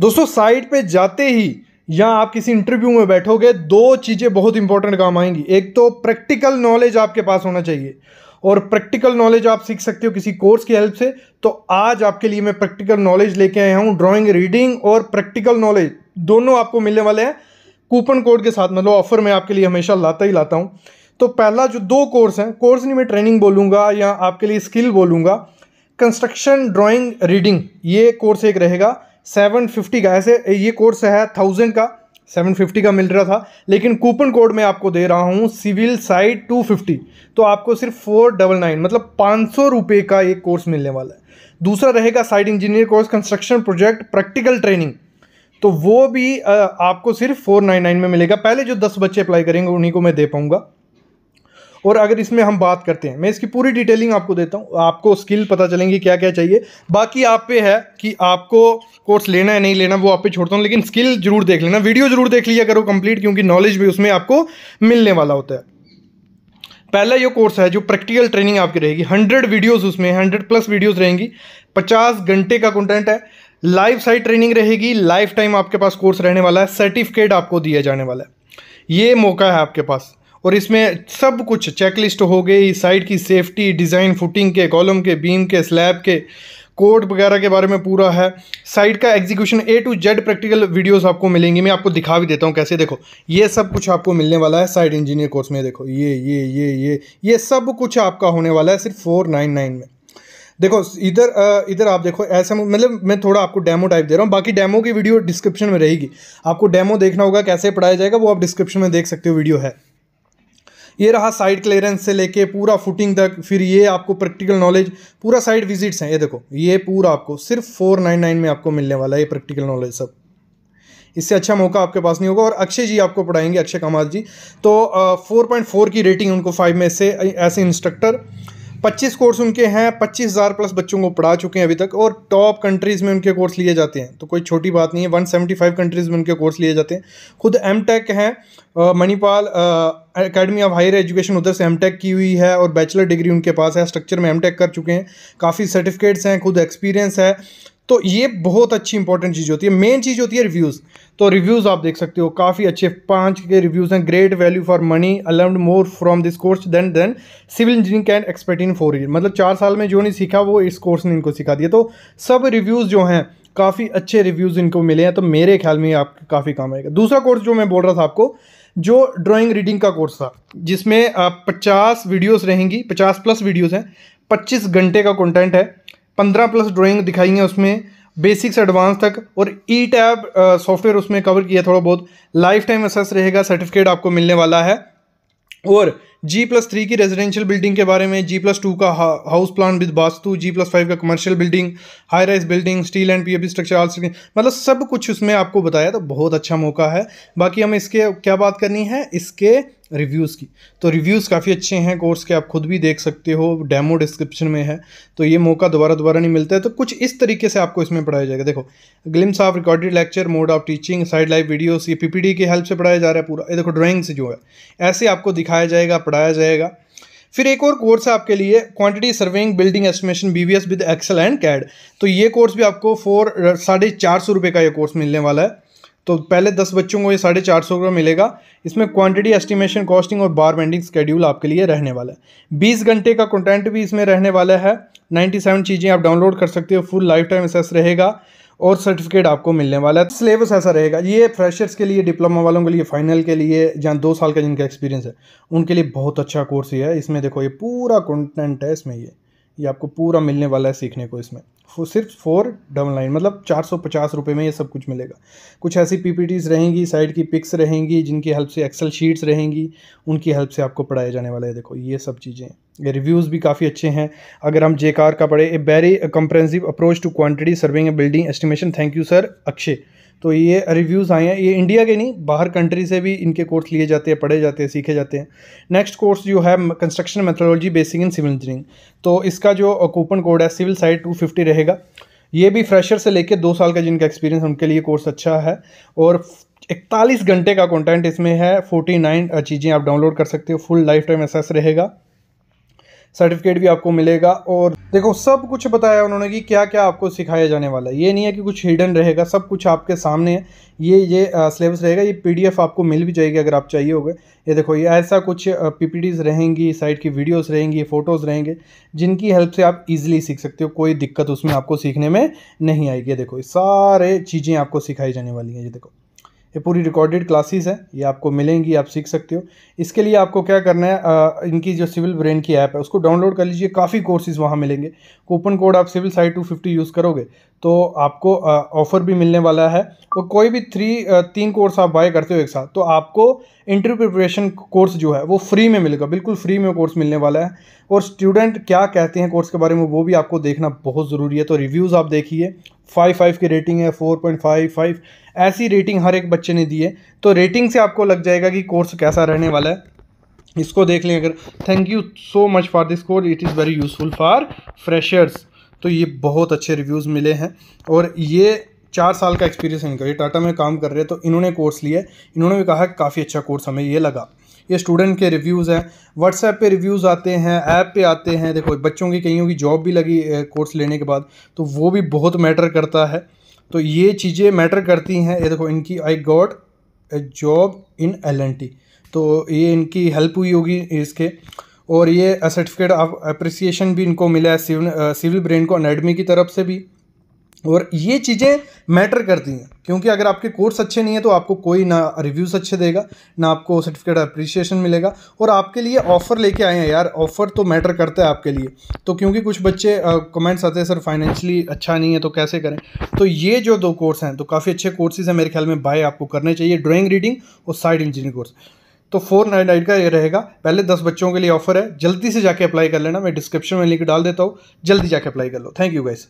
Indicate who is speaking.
Speaker 1: दोस्तों साइट पे जाते ही या आप किसी इंटरव्यू में बैठोगे दो चीज़ें बहुत इंपॉर्टेंट काम आएंगी एक तो प्रैक्टिकल नॉलेज आपके पास होना चाहिए और प्रैक्टिकल नॉलेज आप सीख सकते हो किसी कोर्स की हेल्प से तो आज आपके लिए मैं प्रैक्टिकल नॉलेज लेके आया हूँ ड्राइंग रीडिंग और प्रैक्टिकल नॉलेज दोनों आपको मिलने वाले हैं कूपन कोड के साथ मतलब ऑफर मैं आपके लिए हमेशा लाता ही लाता हूँ तो पहला जो दो कोर्स हैं कोर्स नहीं मैं ट्रेनिंग बोलूँगा या आपके लिए स्किल बोलूँगा कंस्ट्रक्शन ड्राइंग रीडिंग ये कोर्स एक रहेगा सेवन फिफ्टी का ऐसे ये कोर्स है थाउजेंड का सेवन फिफ्टी का मिल रहा था लेकिन कूपन कोड मैं आपको दे रहा हूँ सिविल साइड टू फिफ्टी तो आपको सिर्फ फोर डबल नाइन मतलब पाँच सौ रुपये का एक कोर्स मिलने वाला है दूसरा रहेगा site engineer course construction project practical training तो वो भी आपको सिर्फ फोर नाइन नाइन में मिलेगा पहले जो दस बच्चे अप्लाई करेंगे उन्हीं को मैं दे पाऊँगा और अगर इसमें हम बात करते हैं मैं इसकी पूरी डिटेलिंग आपको देता हूँ आपको स्किल पता चलेंगी क्या क्या चाहिए बाकी आप पे है कि आपको कोर्स लेना है नहीं लेना वो आप पे छोड़ता हूँ लेकिन स्किल जरूर देख लेना वीडियो जरूर देख लिया करो कंप्लीट क्योंकि नॉलेज भी उसमें आपको मिलने वाला होता है पहला ये कोर्स है जो प्रैक्टिकल ट्रेनिंग आपकी रहेगी हंड्रेड वीडियोज़ उसमें हंड्रेड प्लस वीडियोज़ रहेंगी पचास घंटे का कंटेंट है लाइफ साइड ट्रेनिंग रहेगी लाइफ टाइम आपके पास कोर्स रहने वाला है सर्टिफिकेट आपको दिया जाने वाला है ये मौका है आपके पास और इसमें सब कुछ चेकलिस्ट हो गई साइड की सेफ्टी डिज़ाइन फुटिंग के कॉलम के बीम के स्लैब के कोड वगैरह के बारे में पूरा है साइट का execution A to Z practical videos आपको मिलेंगी मैं आपको दिखा भी देता हूँ कैसे देखो ये सब कुछ आपको मिलने वाला है साइट इंजीनियर कोर्स में देखो ये ये ये ये ये सब कुछ आपका होने वाला है सिर्फ फोर नाइन नाइन में देखो इधर इधर आप देखो ऐसे मतलब मैं थोड़ा आपको डेमो टाइप दे रहा हूँ बाकी डेमो की वीडियो डिस्क्रिप्शन में रहेगी आपको डेमो देखना होगा कैसे पढ़ाया जाएगा वो आप डिस्क्रिप्शन में देख सकते हो वीडियो है ये रहा साइड क्लियरेंस से लेके पूरा फुटिंग तक फिर ये आपको प्रैक्टिकल नॉलेज पूरा साइड विजिट्स हैं ये देखो ये पूरा आपको सिर्फ फोर नाइन नाइन में आपको मिलने वाला है ये प्रैक्टिकल नॉलेज सब इससे अच्छा मौका आपके पास नहीं होगा और अक्षय जी आपको पढ़ाएंगे अक्षय कमाल जी तो फोर पॉइंट फोर की रेटिंग उनको फाइव में से एज इंस्ट्रक्टर 25 कोर्स उनके हैं 25,000 प्लस बच्चों को पढ़ा चुके हैं अभी तक और टॉप कंट्रीज़ में उनके कोर्स लिए जाते हैं तो कोई छोटी बात नहीं है 175 कंट्रीज़ में उनके कोर्स लिए जाते हैं खुद एम टेक है Manipal academy of higher education उधर से एम टेक की हुई है और बैचलर डिग्री उनके पास है स्ट्रक्चर में एम टेक कर चुके हैं काफ़ी सर्टिफिकेट्स हैं खुद एक्सपीरियंस है तो ये बहुत अच्छी इंपॉर्टेंट चीज़ होती है मेन चीज़ होती है रिव्यूज़ तो रिव्यूज़ आप देख सकते हो काफ़ी अच्छे पांच के रिव्यूज़ हैं great value for money I learn more from this course than than civil engineering can expect in four year मतलब चार साल में जो नहीं सीखा वो इस कोर्स ने इनको सिखा दिया तो सब रिव्यूज़ जो हैं काफ़ी अच्छे रिव्यूज़ इनको मिले हैं तो मेरे ख्याल में आप काफ़ी काम आएगा दूसरा कोर्स जो मैं बोल रहा था आपको जो ड्राइंग रीडिंग का कोर्स था जिसमें पचास वीडियोस रहेंगी पचास प्लस वीडियोस हैं पच्चीस घंटे का कंटेंट है पंद्रह प्लस ड्राइंग दिखाई है उसमें बेसिक्स एडवांस तक और ई टैब सॉफ्टवेयर उसमें कवर किया थोड़ा बहुत लाइफ टाइम एसेस रहेगा सर्टिफिकेट आपको मिलने वाला है और जी प्लस थ्री की रेजिडेंशियल बिल्डिंग के बारे में जी प्लस टू का house plan with vastu G plus five का commercial building high rise building steel and P structure all मतलब सब कुछ उसमें आपको बताया तो बहुत अच्छा मौका है बाकी हमें इसके क्या बात करनी है इसके रिव्यूज़ की तो रिव्यूज़ काफ़ी अच्छे हैं कोर्स के आप खुद भी देख सकते हो डेमो डिस्क्रिप्शन में है तो ये मौका दोबारा दोबारा नहीं मिलता है तो कुछ इस तरीके से आपको इसमें पढ़ाया जाएगा देखो glimpse of recorded lecture mode of teaching site live videos ये पीपीडी की हेल्प से पढ़ाया जा रहा है पूरा ये देखो ड्राइंग से जो है ऐसे आपको दिखाया जाएगा पढ़ाया जाएगा फिर एक और कोर्स है आपके लिए quantity surveying building estimation be with Excel and CAD तो ये कोर्स भी आपको फोर साढ़े चार सौ रुपये का ये कोर्स मिलने वाला है तो पहले दस बच्चों को ये साढ़े चार सौ रुपये मिलेगा इसमें क्वांटिटी एस्टिमेशन कॉस्टिंग और बार बेंडिंग स्केड्यूल आपके लिए रहने वाला है बीस घंटे का कंटेंट भी इसमें रहने वाला है नाइन्टी चीज़ें आप डाउनलोड कर सकते हो फुल लाइफ टाइम एसेस रहेगा और सर्टिफिकेट आपको मिलने वाला है सिलेबस ऐसा रहेगा ये फ्रेशर्स के लिए डिप्लोमा वालों के लिए फाइनल के लिए जहाँ दो साल का जिनका एक्सपीरियंस है उनके लिए बहुत अच्छा कोर्स ये है इसमें देखो ये पूरा कॉन्टेंट है इसमें ये ये आपको पूरा मिलने वाला है सीखने को इसमें सिर्फ फोर डबल नाइन मतलब चार सौ पचास रुपये में ये सब कुछ मिलेगा कुछ ऐसी टीज रहेंगी साइड की पिक्स रहेंगी जिनकी हेल्प से एक्सेल शीट्स रहेंगी उनकी हेल्प से आपको पढ़ाया जाने वाला है देखो ये सब चीज़ें ये रिव्यूज़ भी काफ़ी अच्छे हैं अगर हम जेकार का पढ़े a very comprehensive approach to quantity surveying a building estimation thank you sir Akshay तो ये रिव्यूज़ आए हैं ये इंडिया के नहीं बाहर कंट्री से भी इनके कोर्स लिए जाते हैं पढ़े जाते हैं सीखे जाते हैं नेक्स्ट कोर्स जो है construction methodology basic in civil engineering तो इसका जो कूपन कोड है सिविल साइड टू फिफ्टी रहेगा ये भी फ्रेशर से लेके दो साल का जिनका एक्सपीरियंस उनके लिए कोर्स अच्छा है और इकतालीस घंटे का कंटेंट इसमें है फोर्टी नाइन चीज़ें आप डाउनलोड कर सकते हो फुल लाइफ टाइम एसेस रहेगा सर्टिफिकेट भी आपको मिलेगा और देखो सब कुछ बताया उन्होंने कि क्या क्या आपको सिखाया जाने वाला है ये नहीं है कि कुछ हिडन रहेगा सब कुछ आपके सामने है ये ये सिलेबस रहेगा ये पीडीएफ आपको मिल भी जाएगी अगर आप चाहिए होगा ये देखो ये ऐसा कुछ पीपीडीज रहेंगी साइट की वीडियोस रहेंगी फ़ोटोज़ रहेंगे जिनकी हेल्प से आप इजीली सीख सकते हो कोई दिक्कत उसमें आपको सीखने में नहीं आएगी देखो सारे चीज़ें आपको सिखाई जाने वाली हैं ये देखो ये पूरी रिकॉर्डेड क्लासेस है ये आपको मिलेंगी आप सीख सकते हो इसके लिए आपको क्या करना है आ, इनकी जो सिविल ब्रेन की ऐप है उसको डाउनलोड कर लीजिए काफ़ी कोर्सेज वहाँ मिलेंगे कूपन कोड आप civil site two fifty use करोगे तो आपको ऑफ़र भी मिलने वाला है और कोई भी थ्री तीन कोर्स आप बाय करते हो एक साथ तो आपको इंटरव्यू प्रिपरेशन कोर्स जो है वो फ्री में मिलेगा बिल्कुल फ्री में कोर्स मिलने वाला है और स्टूडेंट क्या कहते हैं कोर्स के बारे में वो भी आपको देखना बहुत ज़रूरी है तो रिव्यूज़ आप देखिए फाइव फाइव की रेटिंग है फोर पॉइंट फाइव फाइव ऐसी रेटिंग हर एक बच्चे ने दी है तो रेटिंग से आपको लग जाएगा कि कोर्स कैसा रहने वाला है इसको देख लें अगर thank you so much for this course it is very useful for freshers तो ये बहुत अच्छे रिव्यूज़ मिले हैं और ये चार साल का एक्सपीरियंस इनका ये टाटा में काम कर रहे हैं तो इन्होंने कोर्स लिया इन्होंने भी कहा काफ़ी अच्छा कोर्स हमें ये लगा ये स्टूडेंट के रिव्यूज़ हैं व्हाट्सएप पे रिव्यूज़ आते हैं ऐप पे आते हैं देखो बच्चों की कहीं की जॉब भी लगी कोर्स लेने के बाद तो वो भी बहुत मैटर करता है तो ये चीज़ें मैटर करती हैं ये देखो इनकी I got a job in L तो ये इनकी हेल्प हुई होगी इसके और ये सर्टिफिकेट ऑफ अप्रिसिएशन भी इनको मिला है सिविल ब्रेन को अनेडमी की तरफ से भी और ये चीज़ें मैटर करती हैं क्योंकि अगर आपके कोर्स अच्छे नहीं है तो आपको कोई ना रिव्यूज़ अच्छे देगा ना आपको सर्टिफिकेट अप्रिसिएशन मिलेगा और आपके लिए ऑफ़र लेके आए हैं यार ऑफ़र तो मैटर करता है आपके लिए तो क्योंकि कुछ बच्चे कमेंट्स आते हैं सर फाइनेंशियली अच्छा नहीं है तो कैसे करें तो ये जो दो कोर्स हैं तो काफ़ी अच्छे कोर्सेज़ हैं मेरे ख्याल में बाय आपको करने चाहिए ड्राइंग रीडिंग और साइड इंजीनियरिंग कोर्स तो फोर नाइन नाइन का ये रहेगा पहले दस बच्चों के लिए ऑफर है जल्दी से जाके अप्लाई कर लेना मैं डिस्क्रिप्शन में लिंक डाल देता हूँ जल्दी जाके अप्लाई कर लो थैंक यू गाइस